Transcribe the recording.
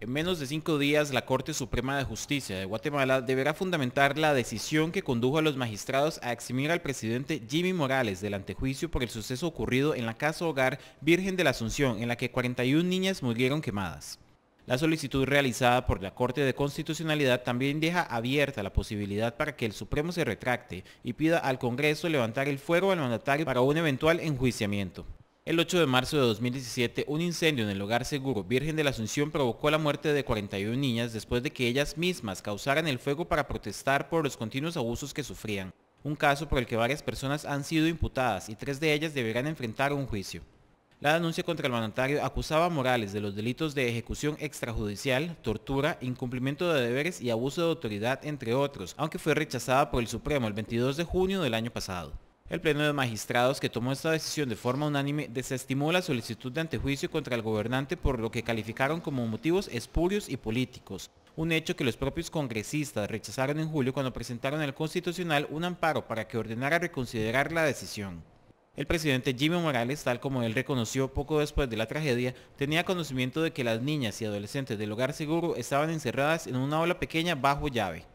En menos de cinco días, la Corte Suprema de Justicia de Guatemala deberá fundamentar la decisión que condujo a los magistrados a eximir al presidente Jimmy Morales del antejuicio por el suceso ocurrido en la casa hogar Virgen de la Asunción, en la que 41 niñas murieron quemadas. La solicitud realizada por la Corte de Constitucionalidad también deja abierta la posibilidad para que el Supremo se retracte y pida al Congreso levantar el fuero al mandatario para un eventual enjuiciamiento. El 8 de marzo de 2017, un incendio en el hogar seguro Virgen de la Asunción provocó la muerte de 41 niñas después de que ellas mismas causaran el fuego para protestar por los continuos abusos que sufrían. Un caso por el que varias personas han sido imputadas y tres de ellas deberán enfrentar un juicio. La denuncia contra el mandatario acusaba a Morales de los delitos de ejecución extrajudicial, tortura, incumplimiento de deberes y abuso de autoridad, entre otros, aunque fue rechazada por el Supremo el 22 de junio del año pasado. El Pleno de Magistrados que tomó esta decisión de forma unánime desestimó la solicitud de antejuicio contra el gobernante por lo que calificaron como motivos espurios y políticos, un hecho que los propios congresistas rechazaron en julio cuando presentaron al Constitucional un amparo para que ordenara reconsiderar la decisión. El presidente Jimmy Morales, tal como él reconoció poco después de la tragedia, tenía conocimiento de que las niñas y adolescentes del hogar seguro estaban encerradas en una ola pequeña bajo llave.